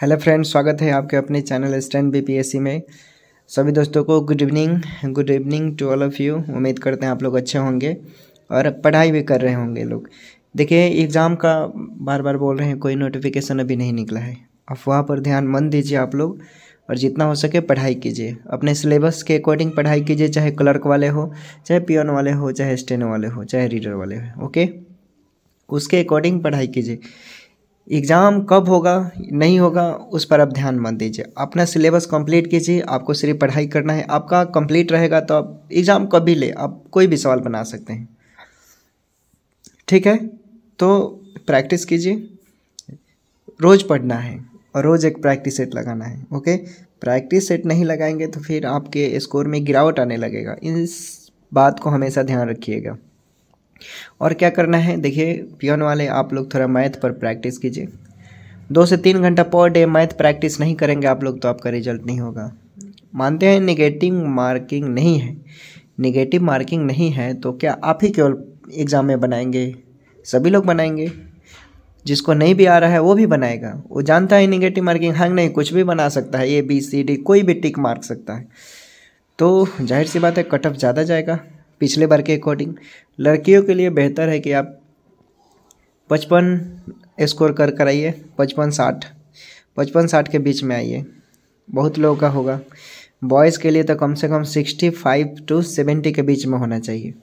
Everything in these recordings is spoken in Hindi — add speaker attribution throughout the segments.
Speaker 1: हेलो फ्रेंड्स स्वागत है आपके अपने चैनल स्टैंड बीपीएससी में सभी दोस्तों को good evening good evening to all of you उम्मीद करते हैं आप लोग अच्छे होंगे और पढ़ाई भी कर रहे होंगे लोग देखिए एग्ज़ाम का बार बार बोल रहे हैं कोई नोटिफिकेशन अभी नहीं निकला है अफवाह पर ध्यान मन दीजिए आप लोग और जितना हो सके पढ़ाई कीजिए अपने सिलेबस के अकॉर्डिंग पढ़ाई कीजिए चाहे क्लर्क वाले हो चाहे पियोन वाले हो चाहे स्टेनो वाले हो चाहे रीडर वाले हो ओके उसके अकॉर्डिंग पढ़ाई कीजिए एग्ज़ाम कब होगा नहीं होगा उस पर आप ध्यान मत दीजिए अपना सिलेबस कंप्लीट कीजिए आपको सिर्फ पढ़ाई करना है आपका कंप्लीट रहेगा तो आप एग्ज़ाम कब भी ले आप कोई भी सवाल बना सकते हैं ठीक है तो प्रैक्टिस कीजिए रोज़ पढ़ना है और रोज़ एक प्रैक्टिस सेट लगाना है ओके प्रैक्टिस सेट नहीं लगाएंगे तो फिर आपके स्कोर में गिरावट आने लगेगा इस बात को हमेशा ध्यान रखिएगा और क्या करना है देखिए पियोन वाले आप लोग थोड़ा मैथ पर प्रैक्टिस कीजिए दो से तीन घंटा पर डे मैथ प्रैक्टिस नहीं करेंगे आप लोग तो आपका रिजल्ट नहीं होगा मानते हैं निगेटिव मार्किंग नहीं है निगेटिव मार्किंग नहीं है तो क्या आप ही केवल एग्ज़ाम में बनाएंगे सभी लोग बनाएंगे जिसको नहीं भी आ रहा है वो भी बनाएगा वो जानता है निगेटिव मार्किंग हाँ नहीं कुछ भी बना सकता है ए बी सी डी कोई भी टिक मार्क सकता है तो जाहिर सी बात है कट ऑफ ज़्यादा जाएगा पिछले बार के अकॉर्डिंग लड़कियों के लिए बेहतर है कि आप पचपन स्कोर कर कर आइए पचपन साठ पचपन साठ के बीच में आइए बहुत लोगों का होगा बॉयज़ के लिए तो कम से कम सिक्सटी फाइव टू सेवेंटी के बीच में होना चाहिए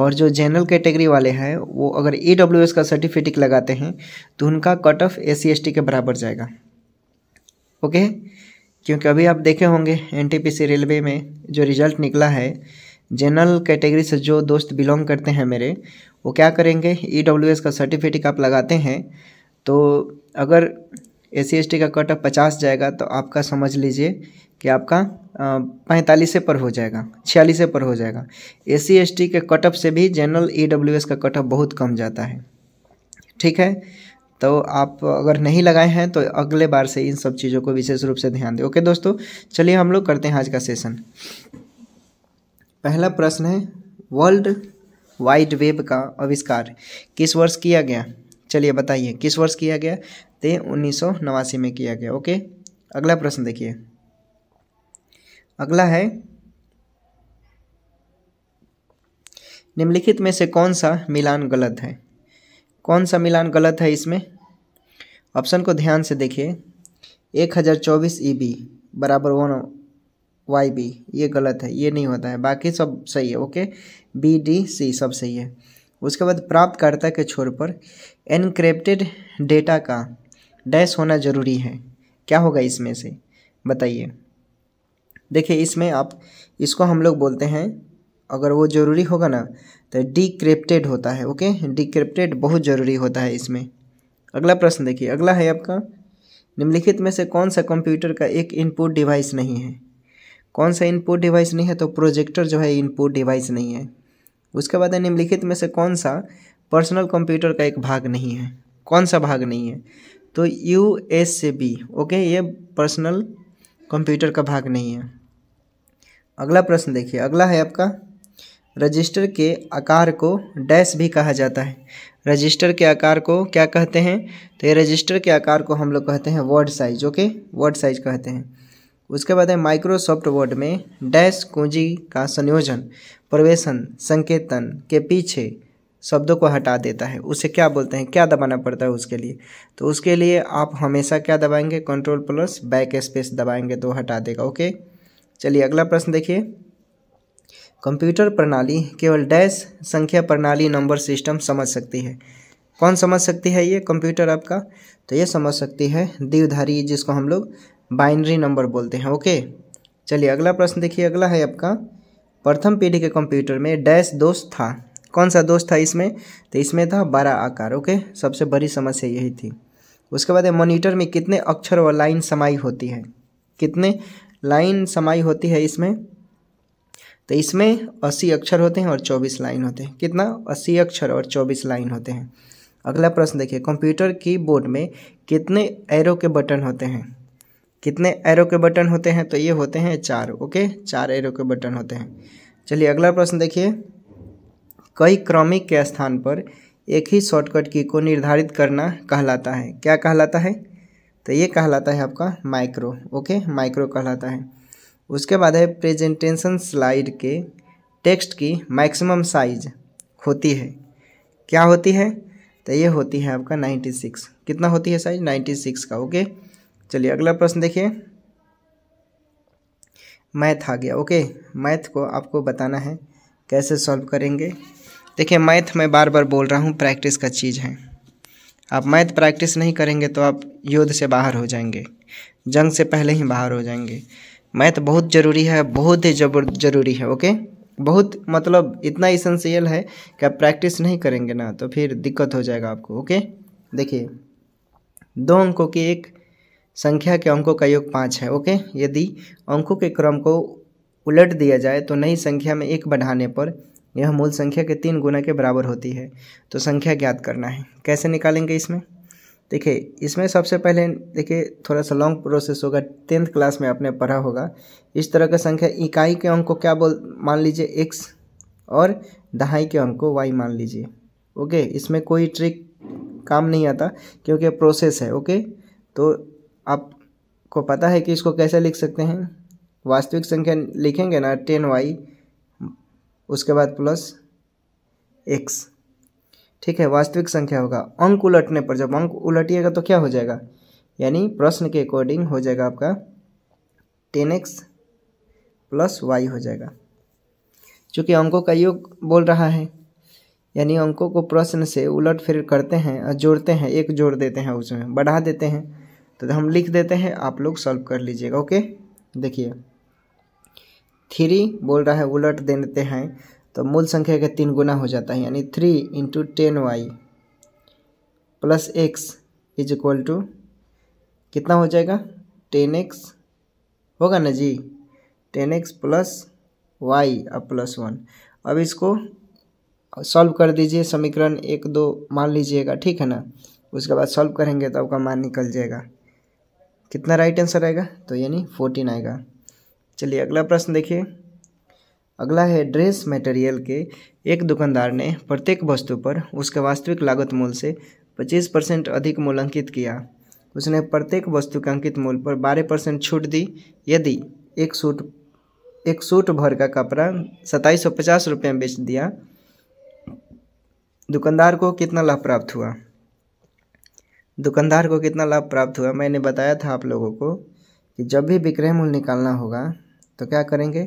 Speaker 1: और जो जनरल कैटेगरी वाले हैं वो अगर ई डब्ल्यू एस का सर्टिफिकेट लगाते हैं तो उनका cut off A C S T के बराबर जाएगा ओके क्योंकि अभी आप देखे होंगे N T P C railway में जो रिजल्ट निकला है जनरल कैटेगरी से जो दोस्त बिलोंग करते हैं मेरे वो क्या करेंगे ई e का सर्टिफिकेट आप लगाते हैं तो अगर एस सी का कट ऑफ पचास जाएगा तो आपका समझ लीजिए कि आपका पैंतालीस से पर हो जाएगा छियालीस से पर हो जाएगा एस सी के कट ऑफ से भी जनरल ई e का कट ऑफ बहुत कम जाता है ठीक है तो आप अगर नहीं लगाए हैं तो अगले बार से इन सब चीज़ों को विशेष रूप से ध्यान दें ओके दोस्तों चलिए हम लोग करते हैं आज का सेशन पहला प्रश्न है वर्ल्ड वाइड वेब का आविष्कार किस वर्ष किया गया चलिए बताइए किस वर्ष किया गया तो उन्नीस में किया गया ओके अगला प्रश्न देखिए अगला है निम्नलिखित में से कौन सा मिलान गलत है कौन सा मिलान गलत है इसमें ऑप्शन को ध्यान से देखिए एक हज़ार चौबीस ई बी बराबर वन वाई बी ये गलत है ये नहीं होता है बाकी सब सही है ओके बी डी सी सब सही है उसके बाद प्राप्तकर्ता के छोर पर एनक्रिप्टेड डेटा का डैश होना ज़रूरी है क्या होगा इसमें से बताइए देखिए इसमें आप इसको हम लोग बोलते हैं अगर वो ज़रूरी होगा ना तो डिक्रिप्टेड होता है ओके डिक्रिप्टेड बहुत ज़रूरी होता है इसमें अगला प्रश्न देखिए अगला है आपका निम्नलिखित में से कौन सा कंप्यूटर का एक इनपुट डिवाइस नहीं है कौन सा इनपुट डिवाइस नहीं है तो प्रोजेक्टर जो है इनपुट डिवाइस नहीं है उसके बाद निम्नलिखित में से कौन सा पर्सनल कंप्यूटर का एक भाग नहीं है कौन सा भाग नहीं है तो यू एस से बी ओके ये पर्सनल कंप्यूटर का भाग नहीं है अगला प्रश्न देखिए अगला है आपका रजिस्टर के आकार को डैश भी कहा जाता है रजिस्टर के आकार को क्या कहते हैं तो ये रजिस्टर के आकार को हम लोग कहते हैं word size okay word size कहते हैं उसके बाद है माइक्रोसॉफ्ट वर्ड में डैश कुंजी का संयोजन प्रवेशन संकेतन के पीछे शब्दों को हटा देता है उसे क्या बोलते हैं क्या दबाना पड़ता है उसके लिए तो उसके लिए आप हमेशा क्या दबाएंगे कंट्रोल प्लस बैक स्पेस दबाएंगे तो हटा देगा ओके चलिए अगला प्रश्न देखिए कंप्यूटर प्रणाली केवल डैश संख्या प्रणाली नंबर सिस्टम समझ सकती है कौन समझ सकती है ये कंप्यूटर आपका तो ये समझ सकती है दीवधारी जिसको हम लोग बाइनरी नंबर बोलते हैं ओके चलिए अगला प्रश्न देखिए अगला है आपका प्रथम पीढ़ी के कंप्यूटर में डैश दोष था कौन सा दोष था इसमें तो इसमें था बारह आकार ओके सबसे बड़ी समस्या यही थी उसके बाद मॉनिटर में कितने अक्षर व लाइन समाई होती है कितने लाइन समाई होती है इसमें तो इसमें अस्सी अक्षर होते हैं और चौबीस लाइन होते हैं कितना अस्सी अक्षर और चौबीस लाइन होते हैं अगला प्रश्न देखिए कंप्यूटर कीबोर्ड में कितने एरो के बटन होते हैं कितने एरो के बटन होते हैं तो ये होते हैं चार ओके चार एरो के बटन होते हैं चलिए अगला प्रश्न देखिए कई क्रमिक के स्थान पर एक ही शॉर्टकट की को निर्धारित करना कहलाता है क्या कहलाता है तो ये कहलाता है आपका माइक्रो ओके माइक्रो कहलाता है उसके बाद है प्रेजेंटेशन स्लाइड के टेक्स्ट की मैक्सिमम साइज होती है क्या होती है तो ये होती है आपका 96 कितना होती है साइज 96 का ओके okay? चलिए अगला प्रश्न देखिए मैथ आ गया ओके मैथ को आपको बताना है कैसे सॉल्व करेंगे देखिए मैथ मैं बार बार बोल रहा हूँ प्रैक्टिस का चीज़ है आप मैथ प्रैक्टिस नहीं करेंगे तो आप युद्ध से बाहर हो जाएंगे जंग से पहले ही बाहर हो जाएंगे मैथ बहुत ज़रूरी है बहुत ही जबर जरूरी है ओके बहुत मतलब इतना इसेंशियल है कि आप प्रैक्टिस नहीं करेंगे ना तो फिर दिक्कत हो जाएगा आपको ओके देखिए दो अंकों की एक संख्या के अंकों का योग पाँच है ओके यदि अंकों के क्रम को उलट दिया जाए तो नई संख्या में एक बढ़ाने पर यह मूल संख्या के तीन गुना के बराबर होती है तो संख्या ज्ञात करना है कैसे निकालेंगे इसमें देखिए इसमें सबसे पहले देखिए थोड़ा सा लॉन्ग प्रोसेस होगा टेंथ क्लास में आपने पढ़ा होगा इस तरह का संख्या इकाई के अंक को क्या बोल मान लीजिए एक्स और दहाई के अंक को वाई मान लीजिए ओके इसमें कोई ट्रिक काम नहीं आता क्योंकि प्रोसेस है ओके तो आपको पता है कि इसको कैसे लिख सकते हैं वास्तविक संख्या लिखेंगे ना टेन वाई उसके बाद प्लस एक्स ठीक है वास्तविक संख्या होगा अंक उलटने पर जब अंक उलटिएगा तो क्या हो जाएगा यानी प्रश्न के अकॉर्डिंग हो जाएगा आपका टेन एक्स प्लस वाई हो जाएगा चूँकि अंकों का योग बोल रहा है यानी अंकों को प्रश्न से उलट फिर करते हैं और जोड़ते हैं एक जोड़ देते हैं उसमें बढ़ा देते हैं तो हम लिख देते हैं आप लोग सॉल्व कर लीजिएगा ओके देखिए थ्री बोल रहा है उलट देते हैं तो मूल संख्या का तीन गुना हो जाता है यानी three into ten Y plus X is equal to कितना हो जाएगा टेन एक्स होगा ना जी टेन एक्स प्लस वाई और प्लस वन अब इसको सॉल्व कर दीजिए समीकरण एक दो मान लीजिएगा ठीक है ना उसके बाद सॉल्व करेंगे तो आपका मान निकल जाएगा कितना राइट आंसर आएगा तो यानी फोर्टीन आएगा चलिए अगला प्रश्न देखिए अगला है ड्रेस मटेरियल के एक दुकानदार ने प्रत्येक वस्तु पर उसके वास्तविक लागत मूल्य से 25 परसेंट अधिक मूल अंकित किया उसने प्रत्येक वस्तु के अंकित मूल्य पर 12 परसेंट छूट दी यदि एक सूट एक सूट भर का कपड़ा सत्ताईस सौ पचास रुपये में बेच दिया दुकानदार को कितना लाभ प्राप्त हुआ दुकानदार को कितना लाभ प्राप्त हुआ मैंने बताया था आप लोगों को कि जब भी विक्रय मूल्य निकालना होगा तो क्या करेंगे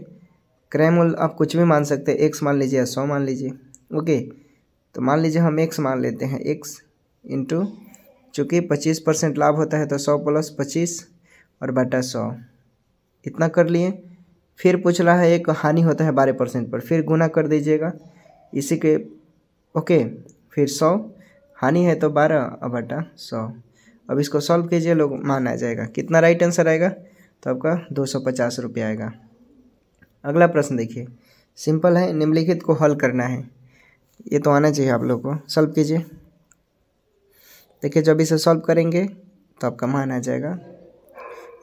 Speaker 1: क्रय मूल्य आप कुछ भी मान सकते हैं एक्स मान लीजिए या सौ मान लीजिए ओके तो मान लीजिए हम एक्स मान लेते हैं एक्स इंटू चूँकि पच्चीस परसेंट लाभ होता है तो सौ प्लस पच्चीस और बटा सौ इतना कर लिए फिर पूछ रहा है एक हानि होता है बारह परसेंट पर फिर गुना कर दीजिएगा इसी के ओके फिर सौ हानि है तो बारह बटा सौ अब इसको सॉल्व कीजिए लोग मान आ जाएगा कितना राइट आंसर आएगा तो आपका दो सौ पचास रुपये आएगा अगला प्रश्न देखिए सिंपल है निम्नलिखित को हल करना है ये तो आना चाहिए आप लोग को सॉल्व कीजिए देखिए जब इसे सॉल्व करेंगे तो आपका मान आ जाएगा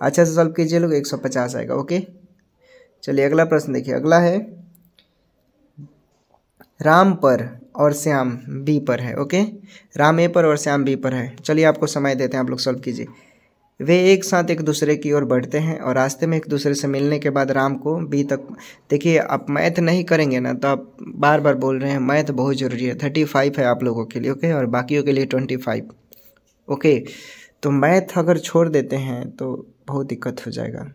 Speaker 1: अच्छा से सॉल्व कीजिए लोग एक सौ पचास आएगा ओके चलिए अगला प्रश्न देखिए अगला है राम पर और श्याम बी पर है ओके राम ए पर और श्याम बी पर है चलिए आपको समय देते हैं आप लोग सॉल्व कीजिए वे एक साथ एक दूसरे की ओर बढ़ते हैं और रास्ते में एक दूसरे से मिलने के बाद राम को बी तक देखिए आप मैथ नहीं करेंगे ना तो आप बार बार बोल रहे हैं मैथ बहुत ज़रूरी है थर्टी फाइव है आप लोगों के लिए ओके और बाकियों के लिए ट्वेंटी फाइव ओके तो मैथ अगर छोड़ देते हैं तो बहुत दिक्कत हो जाएगा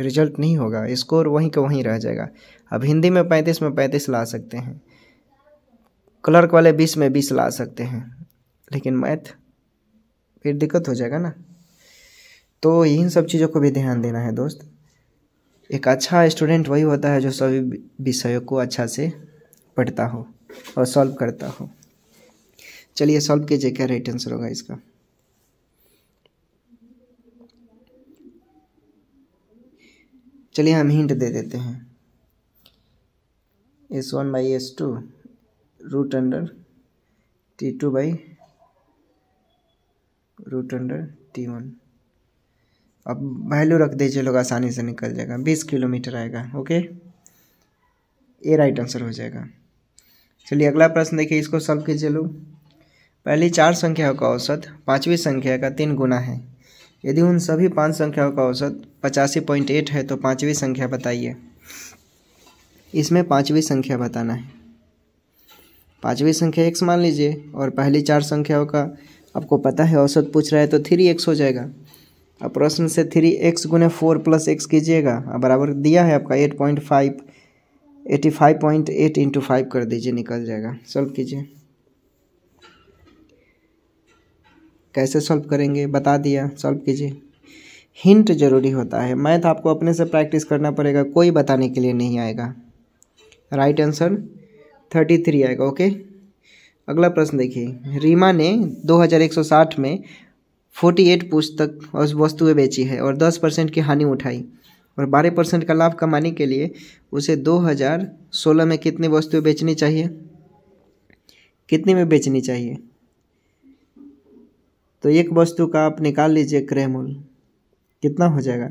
Speaker 1: रिजल्ट नहीं होगा स्कोर वहीं का वहीं रह जाएगा अब हिंदी में पैंतीस में पैंतीस ला सकते हैं क्लर्क वाले बीस में बीस ला सकते हैं लेकिन मैथ फिर दिक्कत हो जाएगा ना तो इन सब चीज़ों को भी ध्यान देना है दोस्त एक अच्छा स्टूडेंट वही होता है जो सभी विषयों को अच्छा से पढ़ता हो और सॉल्व करता हो चलिए सॉल्व कीजिए क्या राइट आंसर होगा इसका चलिए हम हिंट दे देते हैं S one by S two root under T two by root under T one अब वैल्यू रख दीजिए लोग आसानी से निकल जाएगा बीस किलोमीटर आएगा ओके ये राइट आंसर हो जाएगा चलिए अगला प्रश्न देखिए इसको सॉल्व कीजिए लोग पहली चार संख्याओं का औसत पाँचवीं संख्या का तीन गुना है यदि उन सभी पांच संख्याओं का औसत पचासी पॉइंट एट है तो पाँचवीं संख्या बताइए इसमें पाँचवीं संख्या बताना है पाँचवीं संख्या एक्स मान लीजिए और पहली चार संख्याओं का आपको पता है औसत पूछ रहा है तो थ्री एक्स हो जाएगा अब प्रश्न से थ्री एक्स गुने फोर प्लस एक्स कीजिएगा अब बराबर दिया है आपका eight point five eighty five point eight into five कर दीजिए निकल जाएगा सॉल्व कीजिए कैसे सॉल्व करेंगे बता दिया सॉल्व कीजिए हिंट जरूरी होता है मैथ आपको अपने से प्रैक्टिस करना पड़ेगा कोई बताने के लिए नहीं आएगा राइट आंसर थर्टी थ्री आएगा ओके अगला प्रश्न देखिए रीमा ने 2160 में 48 पुस्तक और वस्तुएं बेची है और 10 परसेंट की हानि उठाई और 12 परसेंट का लाभ कमाने के लिए उसे 2016 में कितनी वस्तुएं बेचनी चाहिए कितने में बेचनी चाहिए तो एक वस्तु का आप निकाल लीजिए क्रय कितना हो जाएगा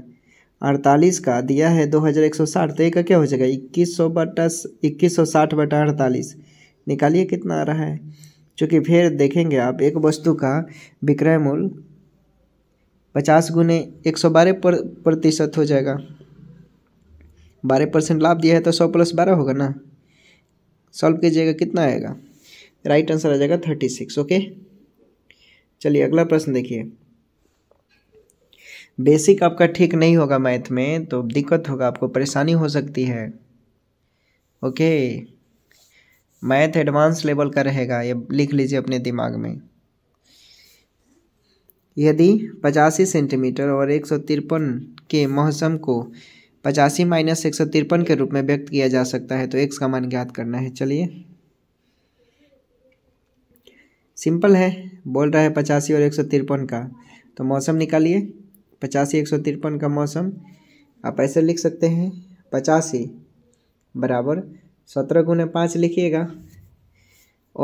Speaker 1: अड़तालीस का दिया है दो हज़ार एक सौ साठ तो एक का क्या हो जाएगा इक्कीस सौ बटा इक्कीस सौ साठ बटा अड़तालीस निकालिए कितना आ रहा है चूँकि फिर देखेंगे आप एक वस्तु का विक्रय मूल्य पचास गुने एक सौ बारह पर, प्रतिशत हो जाएगा बारह परसेंट लाभ दिया है तो सौ प्लस बारह होगा ना सॉल्व कीजिएगा कितना आएगा राइट आंसर आ जाएगा थर्टी सिक्स ओके चलिए अगला प्रश्न देखिए बेसिक आपका ठीक नहीं होगा मैथ में तो दिक्कत होगा आपको परेशानी हो सकती है ओके मैथ एडवांस लेवल का रहेगा ये लिख लीजिए अपने दिमाग में यदि पचासी सेंटीमीटर और एक सौ तिरपन के मौसम को पचासी माइनस एक सौ तिरपन के रूप में व्यक्त किया जा सकता है तो एक्स का मान ज्ञात करना है चलिए सिंपल है बोल रहा है पचासी और एक सौ तिरपन का तो मौसम निकालिए पचासी एक सौ तिरपन का मौसम आप ऐसे लिख सकते हैं पचासी बराबर सत्रह गुना पाँच लिखिएगा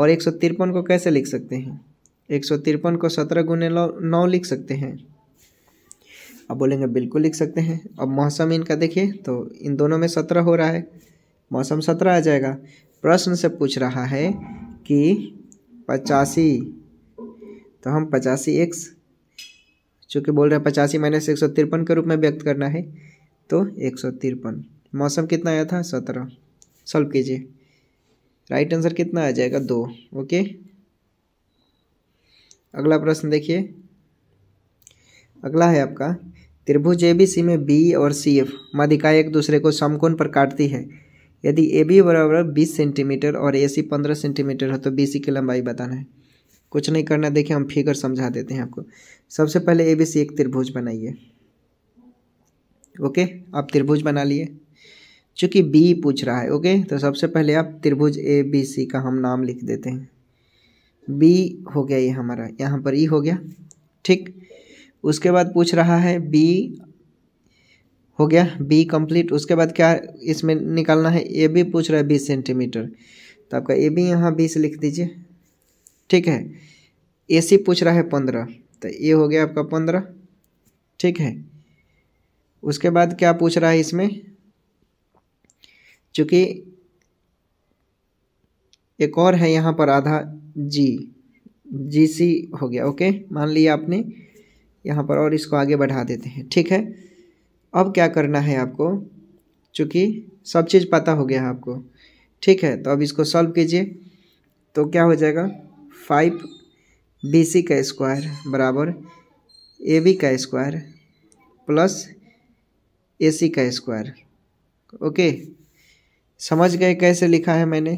Speaker 1: और एक सौ तिरपन को कैसे लिख सकते हैं एक सौ तिरपन को सत्रह गुने नौ लिख सकते हैं अब बोलेंगे बिल्कुल लिख सकते हैं अब मौसम इनका देखिए तो इन दोनों में सत्रह हो रहा है मौसम सत्रह आ जाएगा प्रश्न से पूछ रहा है कि पचासी तो हम पचासी एक्स चूँकि बोल रहे हैं पचासी माइनस एक सौ तिरपन के रूप में व्यक्त करना है तो एक सौ तिरपन मौसम कितना आया था सत्रह सॉल्व कीजिए राइट आंसर कितना आ जाएगा दो ओके अगला प्रश्न देखिए अगला है आपका त्रिभुज ए बी सी में बी और सी एफ मधिका एक दूसरे को समकोण पर काटती है यदि ए बी बराबर बीस सेंटीमीटर और ए सी पंद्रह सेंटीमीटर हो तो बी सी की लंबाई बताना है कुछ नहीं करना देखिए हम फिगर समझा देते हैं आपको सबसे पहले ए बी सी एक त्रिभुज बनाइए ओके आप त्रिभुज बना लिए चूँकि बी पूछ रहा है ओके तो सबसे पहले आप त्रिभुज ए बी सी का हम नाम लिख देते हैं बी हो गया ये हमारा यहाँ पर ई e हो गया ठीक उसके बाद पूछ रहा है बी हो गया बी कंप्लीट उसके बाद क्या इसमें निकालना है ए बी पूछ रहा है बीस सेंटीमीटर तो आपका ए बी यहाँ बीस लिख दीजिए ठीक है ए सी पूछ रहा है पंद्रह तो ये हो गया आपका पंद्रह ठीक है उसके बाद क्या पूछ रहा है इसमें चूँकि एक और है यहाँ पर आधा जी जी सी हो गया ओके मान लिया आपने यहाँ पर और इसको आगे बढ़ा देते हैं ठीक है अब क्या करना है आपको चूँकि सब चीज़ पता हो गया है आपको ठीक है तो अब इसको सॉल्व कीजिए तो क्या हो जाएगा फाइव बी सी का स्क्वायर बराबर ए बी का स्क्वायर प्लस ए सी का स्क्वायर ओके समझ गए कैसे लिखा है मैंने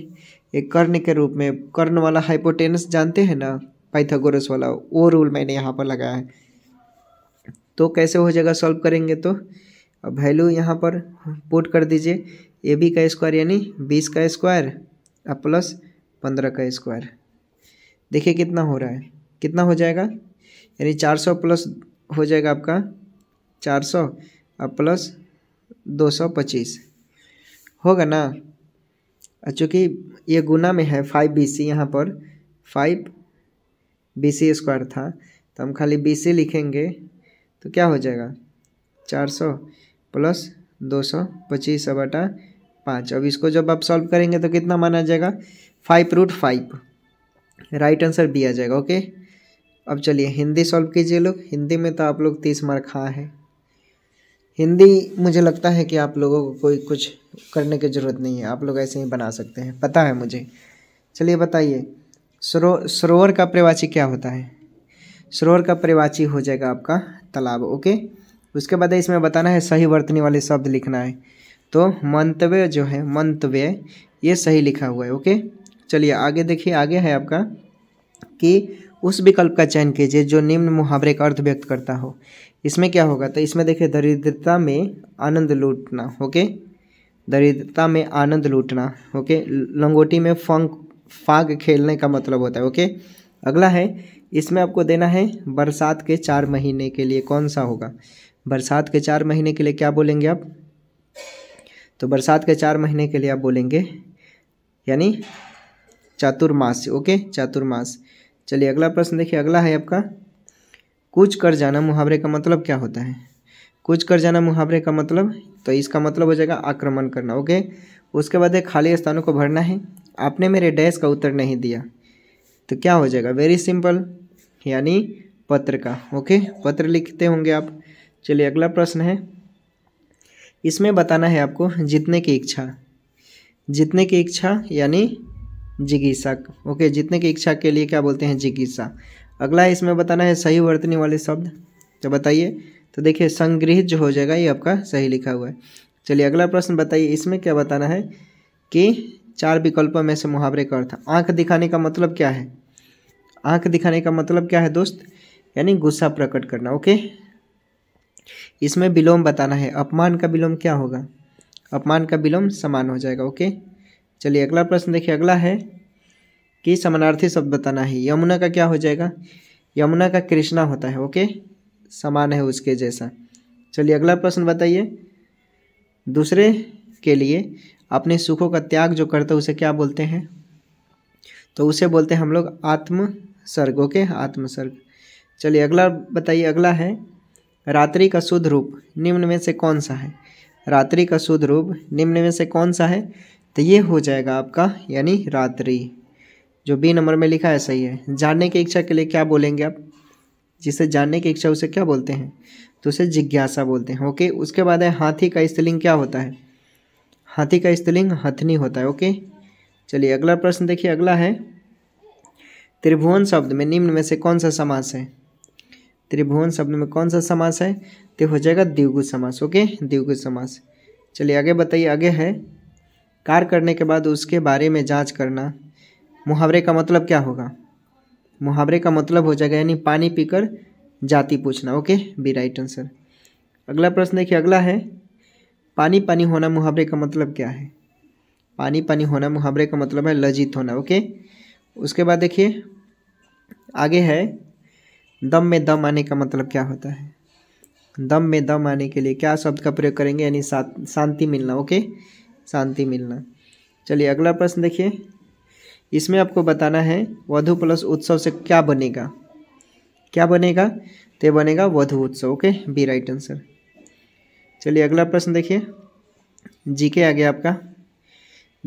Speaker 1: एक कर्ण के रूप में कर्ण वाला हाइपोटेनस जानते हैं ना पाइथागोरस वाला वो रूल मैंने यहाँ पर लगाया है तो कैसे हो जाएगा सॉल्व करेंगे तो अब वैल्यू यहाँ पर पुट कर दीजिए ए बी का स्क्वायर यानी बीस का स्क्वायर और प्लस पंद्रह का स्क्वायर देखिए कितना हो रहा है कितना हो जाएगा यानी चार सौ प्लस हो जाएगा आपका चार सौ और प्लस दो सौ पच्चीस होगा ना चूँकि ये गुना में है फाइव बी सी यहाँ पर फाइव बी सी स्क्वायर था तो हम खाली बी सी लिखेंगे तो क्या हो जाएगा चार सौ प्लस दो सौ पच्चीस बटा पाँच अब इसको जब आप सॉल्व करेंगे तो कितना माना जाएगा five root five right answer भी आ जाएगा ओके अब चलिए हिंदी सॉल्व कीजिए लोग हिंदी में तो आप लोग तीस मार्क हाँ हैं हिंदी मुझे लगता है कि आप लोगों को कोई कुछ करने की ज़रूरत नहीं है आप लोग ऐसे ही बना सकते हैं पता है मुझे चलिए बताइए सरो सरोवर का परिवाची क्या होता है सरोवर का परिवाची हो जाएगा आपका तालाब ओके उसके बाद इसमें बताना है सही वर्तने वाले शब्द लिखना है तो मंतव्य जो है मंतव्य ये सही लिखा हुआ है ओके चलिए आगे देखिए आगे है आपका कि उस विकल्प का चयन कीजिए जो निम्न मुहावरे का अर्थ व्यक्त करता हो इसमें क्या होगा तो इसमें देखिए दरिद्रता में आनंद लूटना ओके दरिद्रता में आनंद लूटना ओके लंगोटी में फंक फाग खेलने का मतलब होता है ओके अगला है इसमें आपको देना है बरसात के चार महीने के लिए कौन सा होगा बरसात के चार महीने के लिए क्या बोलेंगे आप तो बरसात के चार महीने के लिए आप बोलेंगे यानी चातुर्मास ओके चातुर्मास चलिए अगला प्रश्न देखिए अगला है आपका कुछ कर जाना मुहावरे का मतलब क्या होता है कुछ कर जाना मुहावरे का मतलब तो इसका मतलब हो जाएगा आक्रमण करना ओके उसके बाद एक खाली स्थानों को भरना है आपने मेरे डैश का उत्तर नहीं दिया तो क्या हो जाएगा वेरी सिंपल यानी पत्र का ओके पत्र लिखते होंगे आप चलिए अगला प्रश्न है इसमें बताना है आपको जीतने की इच्छा जीतने की इच्छा यानी जिगीसा ओके जितने की इच्छा के लिए क्या बोलते हैं जिगीसा अगला इसमें बताना है सही वर्तनी वाले शब्द तो बताइए तो देखिए संग्रहित जो हो जाएगा ये आपका सही लिखा हुआ है चलिए अगला प्रश्न बताइए इसमें क्या बताना है कि चार विकल्पों में से मुहावरे का अर्थ आँख दिखाने का मतलब क्या है आँख दिखाने का मतलब क्या है दोस्त यानी गुस्सा प्रकट करना ओके इसमें विलोम बताना है अपमान का विलोम क्या होगा अपमान का विलोम समान हो जाएगा ओके चलिए अगला प्रश्न देखिए अगला है कि समानार्थी शब्द बताना है यमुना का क्या हो जाएगा यमुना का कृष्णा होता है ओके समान है उसके जैसा चलिए अगला प्रश्न बताइए दूसरे के लिए अपने सुखों का त्याग जो करता उसे क्या बोलते हैं तो उसे बोलते हैं हम लोग आत्मसर्ग ओके आत्मसर्ग चलिए अगला बताइए अगला है रात्रि का शुद्ध रूप निम्न में से कौन सा है रात्रि का शुद्ध रूप निम्न में से कौन सा है तो ये हो जाएगा आपका यानी रात्रि जो बी नंबर में लिखा है सही है जानने की इच्छा के लिए क्या बोलेंगे आप जिसे जानने की इच्छा उसे क्या बोलते हैं तो उसे जिज्ञासा बोलते हैं ओके उसके बाद है हाथी का स्त्रीलिंग क्या होता है हाथी का स्त्रीलिंग हथनी होता है ओके चलिए अगला प्रश्न देखिए अगला है त्रिभुवन शब्द में निम्न में से कौन सा समास है त्रिभुवन शब्द में कौन सा समास है तो हो जाएगा द्विगु समास ओके द्विगु समास चलिए आगे बताइए आगे है कार्य करने के बाद उसके बारे में जांच करना मुहावरे का मतलब क्या होगा मुहावरे का मतलब हो जाएगा यानी पानी पीकर जाति पूछना ओके बी राइट आंसर अगला प्रश्न देखिए अगला है पानी पानी होना मुहावरे का मतलब क्या है पानी पानी होना मुहावरे का मतलब है लजित होना ओके उसके बाद देखिए आगे है दम में दम आने का मतलब क्या होता है दम में दम आने के लिए क्या शब्द का प्रयोग करेंगे यानी शांति मिलना ओके शांति मिलना चलिए अगला प्रश्न देखिए इसमें आपको बताना है वधु प्लस उत्सव से क्या बनेगा क्या बनेगा तो बनेगा वधु उत्सव ओके बी राइट आंसर चलिए अगला प्रश्न देखिए जी के आगे आपका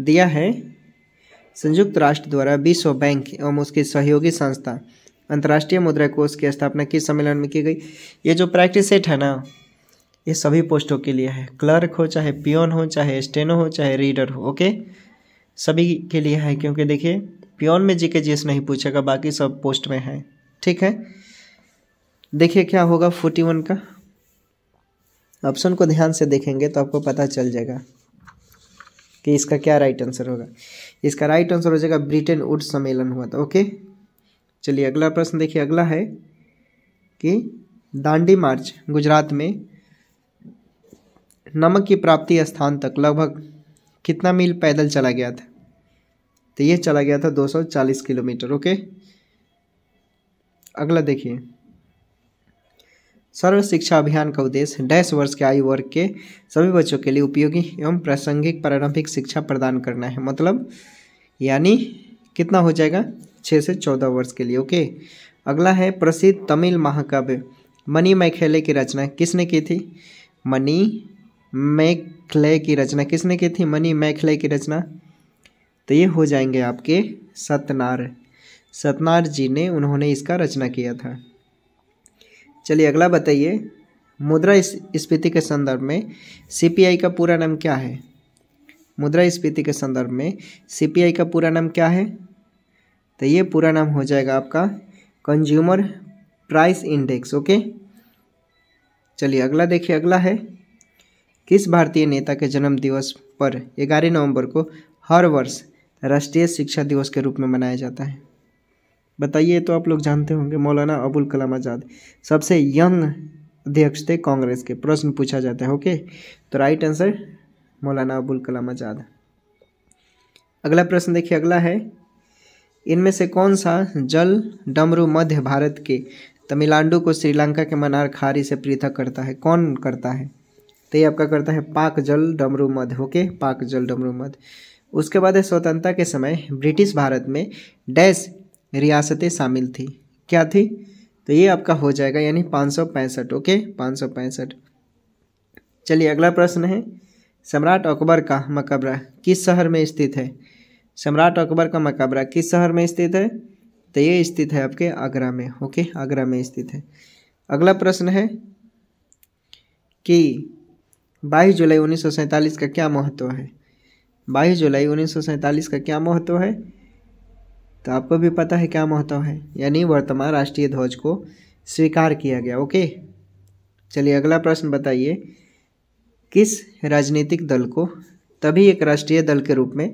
Speaker 1: दिया है संयुक्त राष्ट्र द्वारा विश्व बैंक एवं उसकी सहयोगी संस्था अंतर्राष्ट्रीय मुद्रा कोष की स्थापना किस सम्मेलन में की गई ये जो प्रैक्टिस सेट है ना ये सभी पोस्टों के लिए है क्लर्क हो चाहे पियोन हो चाहे स्टेनो हो चाहे रीडर हो ओके सभी के लिए है क्योंकि देखिए पियोन में जी के जीएस नहीं पूछेगा बाकी सब पोस्ट में है ठीक है देखिए क्या होगा फोर्टी वन का ऑप्शन को ध्यान से देखेंगे तो आपको पता चल जाएगा कि इसका क्या राइट आंसर होगा इसका राइट आंसर हो जाएगा ब्रिटेन वुड सम्मेलन हुआ था ओके चलिए अगला प्रश्न देखिए अगला है कि दांडी मार्च गुजरात में नमक की प्राप्ति स्थान तक लगभग कितना मील पैदल चला गया था तो ये चला गया था 240 किलोमीटर ओके अगला देखिए सर्व शिक्षा अभियान का उद्देश्य डैश वर्ष के आयु वर्ग के सभी बच्चों के लिए उपयोगी एवं प्रासंगिक प्रारंभिक शिक्षा प्रदान करना है मतलब यानी कितना हो जाएगा छः से चौदह वर्ष के लिए ओके अगला है प्रसिद्ध तमिल महाकाव्य मनी मैखेले की रचना किसने की थी मनी मैखले की रचना किसने की थी मनी मैकले की रचना तो ये हो जाएंगे आपके सतनार सतनार जी ने उन्होंने इसका रचना किया था चलिए अगला बताइए मुद्रा स्फीति के संदर्भ में सीपीआई का पूरा नाम क्या है मुद्रा स्फीति के संदर्भ में सीपीआई का पूरा नाम क्या है तो ये पूरा नाम हो जाएगा आपका कंज्यूमर प्राइस इंडेक्स ओके चलिए अगला देखिए अगला है किस भारतीय नेता के जन्म दिवस पर ग्यारह नवंबर को हर वर्ष राष्ट्रीय शिक्षा दिवस के रूप में मनाया जाता है बताइए तो आप लोग जानते होंगे मौलाना अबुल कलाम आज़ाद सबसे यंग अध्यक्ष थे कांग्रेस के प्रश्न पूछा जाता है ओके तो राइट आंसर मौलाना अबुल कलाम आज़ाद अगला प्रश्न देखिए अगला है इनमें से कौन सा जल डमरू मध्य भारत के तमिलनाडु को श्रीलंका के मनार खारी से पृथक करता है कौन करता है तो ये आपका करता है पाक जल डमरू मध ओके पाक जल डमरू मध उसके बाद है स्वतंत्रता के समय ब्रिटिश भारत में डैश रियासतें शामिल थी क्या थी तो ये आपका हो जाएगा यानी पाँच ओके पाँच चलिए अगला प्रश्न है सम्राट अकबर का मकबरा किस शहर में स्थित है सम्राट अकबर का मकबरा किस शहर में स्थित है तो ये स्थित है आपके आगरा में ओके आगरा में स्थित है अगला प्रश्न है कि बाईस जुलाई उन्नीस का क्या महत्व है बाईस जुलाई उन्नीस का क्या महत्व है तो आपको भी पता है क्या महत्व है यानी वर्तमान राष्ट्रीय ध्वज को स्वीकार किया गया ओके चलिए अगला प्रश्न बताइए किस राजनीतिक दल को तभी एक राष्ट्रीय दल के रूप में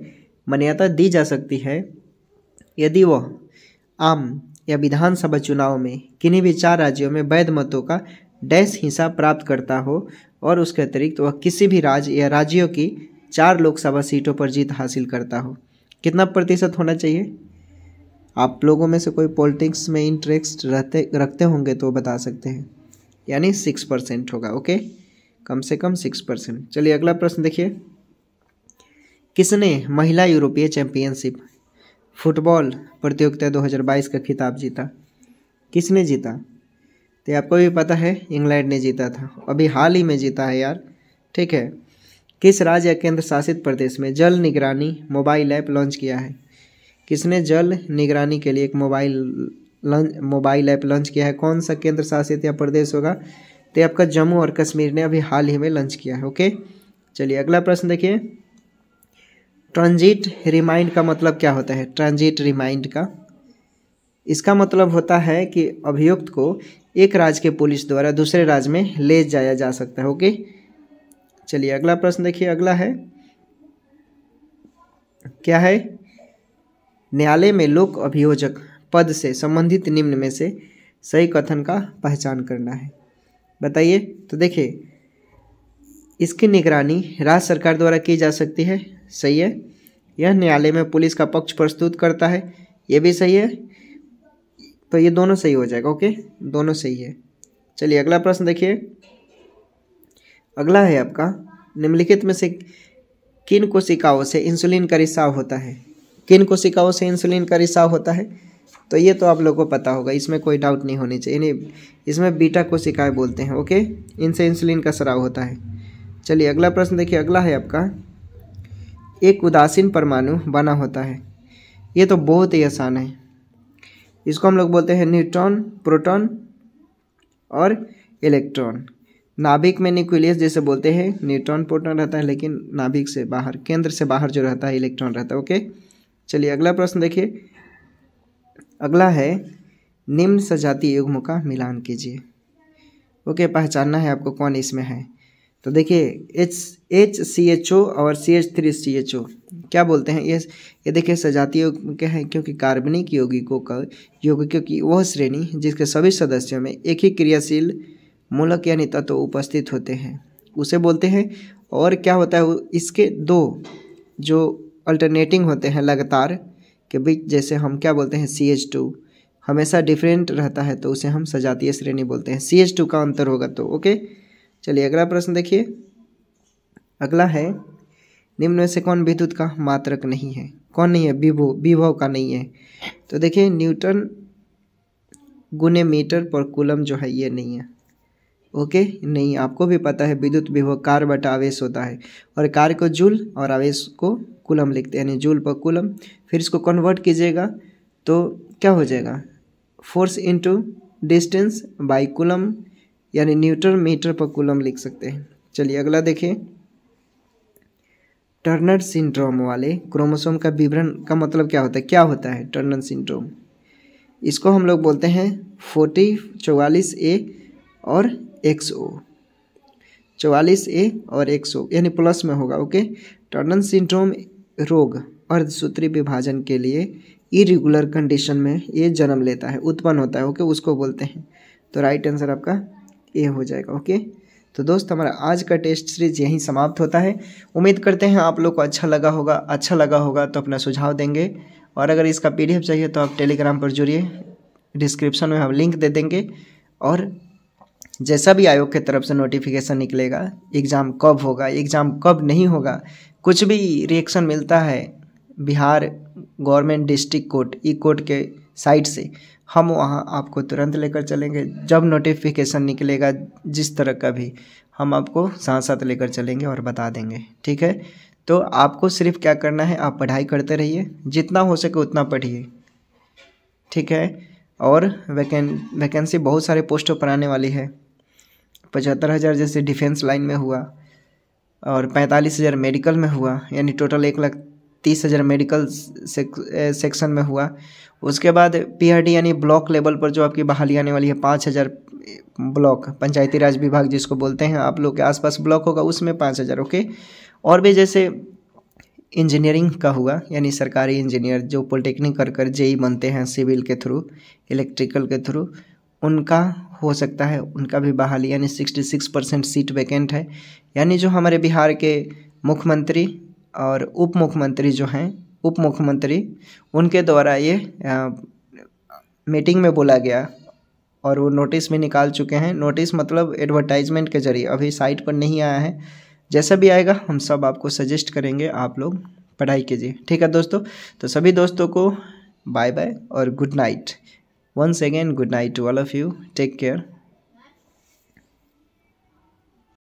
Speaker 1: मान्यता दी जा सकती है यदि वह आम या विधानसभा चुनाव में किन्हीं भी चार राज्यों में वैध मतों का डैश हिस्सा प्राप्त करता हो और उसके अतिरिक्त वह किसी भी राज्य या राज्यों की चार लोकसभा सीटों पर जीत हासिल करता हो कितना प्रतिशत होना चाहिए आप लोगों में से कोई पॉलिटिक्स में इंटरेस्ट रहते रखते होंगे तो बता सकते हैं यानी सिक्स परसेंट होगा ओके कम से कम सिक्स परसेंट चलिए अगला प्रश्न देखिए किसने महिला यूरोपीय चैंपियनशिप फुटबॉल प्रतियोगिता 2022 का खिताब जीता किसने जीता तो आपको भी पता है इंग्लैंड ने जीता था अभी हाल ही में जीता है यार ठीक है किस राज्य या केंद्र शासित प्रदेश में जल निगरानी मोबाइल ऐप लॉन्च किया है किसने जल निगरानी के लिए एक mobile launch mobile app launch किया है कौन सा केंद्र शासित या प्रदेश होगा तो आपका जम्मू और कश्मीर ने अभी हाल ही में लॉन्च किया है ओके चलिए अगला प्रश्न देखिए ट्रांजिट रिमाइंड का मतलब क्या होता है ट्रांजिट रिमाइंड का इसका मतलब होता है कि अभियुक्त को एक राज्य के पुलिस द्वारा दूसरे राज्य में ले जाया जा सकता है ओके चलिए अगला प्रश्न देखिए अगला है क्या है न्यायालय में लोक अभियोजक पद से संबंधित निम्न में से सही कथन का पहचान करना है बताइए तो देखिए इसकी निगरानी राज्य सरकार द्वारा की जा सकती है सही है यह न्यायालय में पुलिस का पक्ष प्रस्तुत करता है यह भी सही है तो ये दोनों सही हो जाएगा ओके दोनों सही है चलिए अगला प्रश्न देखिए अगला है आपका निम्नलिखित में से किन कोशिकाओं से इंसुलिन का रिसाव होता है किन कोशिकाओं से इंसुलिन का रिसाव होता है तो ये तो आप लोगों को पता होगा इसमें कोई डाउट नहीं होनी चाहिए नहीं इसमें बीटा कोशिकाएं बोलते हैं ओके इनसे इंसुलिन का सराव होता है चलिए अगला प्रश्न देखिए अगला है आपका एक उदासीन परमाणु बना होता है ये तो बहुत ही आसान है इसको हम लोग बोलते हैं न्यूट्रॉन प्रोटॉन और इलेक्ट्रॉन नाभिक में न्यूक्लियस जैसे बोलते हैं न्यूट्रॉन प्रोटॉन रहता है लेकिन नाभिक से बाहर केंद्र से बाहर जो रहता है इलेक्ट्रॉन रहता है ओके चलिए अगला प्रश्न देखिए अगला है निम्न सजातीय युग्म का मिलान कीजिए ओके पहचानना है आपको कौन इसमें है तो देखिए H H C H O और C H three C H O क्या बोलते हैं ये ये देखिए सजातीय के हैं क्योंकि कार्बनिक यौगिकों का योग क्योंकि वह श्रेणी जिसके सभी सदस्यों में एक ही क्रियाशील मूलक यानी तत्व तो उपस्थित होते हैं उसे बोलते हैं और क्या होता है इसके दो जो अल्टरनेटिंग होते हैं लगातार के बीच जैसे हम क्या बोलते हैं सी एच टू हमेशा डिफरेंट रहता है तो उसे हम सजातीय श्रेणी बोलते हैं सी एच टू का अंतर होगा तो ओके चलिए अगला प्रश्न देखिए अगला है निम्न में से कौन विद्युत का मात्रक नहीं है कौन नहीं है विभो विभव का नहीं है तो देखिए न्यूटन गुने मीटर पर कुलम जो है ये नहीं है ओके नहीं आपको भी पता है विद्युत विभव कार बटा आवेश होता है और कार को जूल और आवेश को कुलम लिखते हैं यानी जूल पर कुलम फिर इसको कन्वर्ट कीजिएगा तो क्या हो जाएगा force into distance by coulomb यानी न्यूटन मीटर पर कुलम लिख सकते हैं चलिए अगला देखें टर्नर सिंड्रोम वाले क्रोमोसोम का विवरण का मतलब क्या होता है क्या होता है टर्नर सिंड्रोम इसको हम लोग बोलते हैं फोर्टी चौवालीस ए और एक्स ओ चौवालीस ए और एक्स ओ यानी प्लस में होगा ओके टर्नर सिंड्रोम रोग अर्धसूत्री विभाजन के लिए इरेगुलर कंडीशन में ये जन्म लेता है उत्पन्न होता है ओके उसको बोलते हैं तो राइट आंसर आपका ए हो जाएगा ओके तो दोस्त हमारा आज का टेस्ट सीरीज यहीं समाप्त होता है उम्मीद करते हैं आप लोग को अच्छा लगा होगा अच्छा लगा होगा तो अपना सुझाव देंगे और अगर इसका पी चाहिए तो आप टेलीग्राम पर जुड़िए डिस्क्रिप्शन में हम लिंक दे देंगे और जैसा भी आयोग के तरफ से नोटिफिकेशन निकलेगा एग्ज़ाम कब होगा एग्ज़ाम कब नहीं होगा कुछ भी रिएक्शन मिलता है Bihar government district court E court के साइट से हम वहाँ आपको तुरंत लेकर चलेंगे जब नोटिफिकेशन निकलेगा जिस तरह का भी हम आपको साथ साथ लेकर चलेंगे और बता देंगे ठीक है तो आपको सिर्फ क्या करना है आप पढ़ाई करते रहिए जितना हो सके उतना पढ़िए ठीक है और वैकें वैकेंसी बहुत सारे पोस्टों पर आने वाली है पचहत्तर हज़ार जैसे डिफेंस लाइन में हुआ और पैंतालीस हज़ार मेडिकल में हुआ यानी टोटल एक लाख तीस हज़ार मेडिकल सेक्शन में हुआ उसके बाद पीआरडी यानी ब्लॉक लेवल पर जो आपकी बहाली आने वाली है पाँच हज़ार ब्लॉक पंचायती राज विभाग जिसको बोलते हैं आप लोग के आसपास ब्लॉक होगा उसमें पाँच हज़ार ओके और भी जैसे इंजीनियरिंग का हुआ यानी सरकारी इंजीनियर जो पॉलिटेक्निक कर कर जेई बनते हैं सिविल के थ्रू इलेक्ट्रिकल के थ्रू उनका हो सकता है उनका भी बहाली यानी sixty six percent seat vacant है यानी जो हमारे बिहार के मुख्यमंत्री और उप मुख्यमंत्री जो हैं उप मुख्यमंत्री उनके द्वारा ये मीटिंग में बोला गया और वो नोटिस भी निकाल चुके हैं नोटिस मतलब एडवर्टाइजमेंट के जरिए अभी साइट पर नहीं आया है जैसा भी आएगा हम सब आपको सजेस्ट करेंगे आप लोग पढ़ाई कीजिए ठीक है दोस्तों तो सभी दोस्तों को बाय बाय और good night once again good night to all of you take care